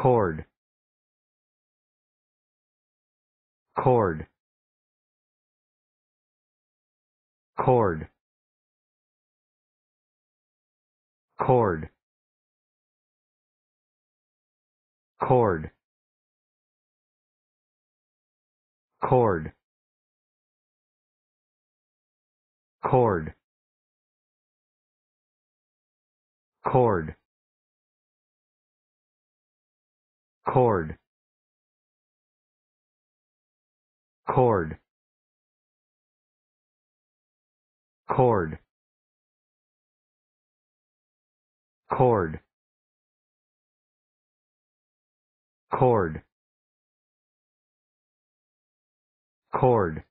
cord cord cord cord cord cord cord cord cord cord cord cord cord cord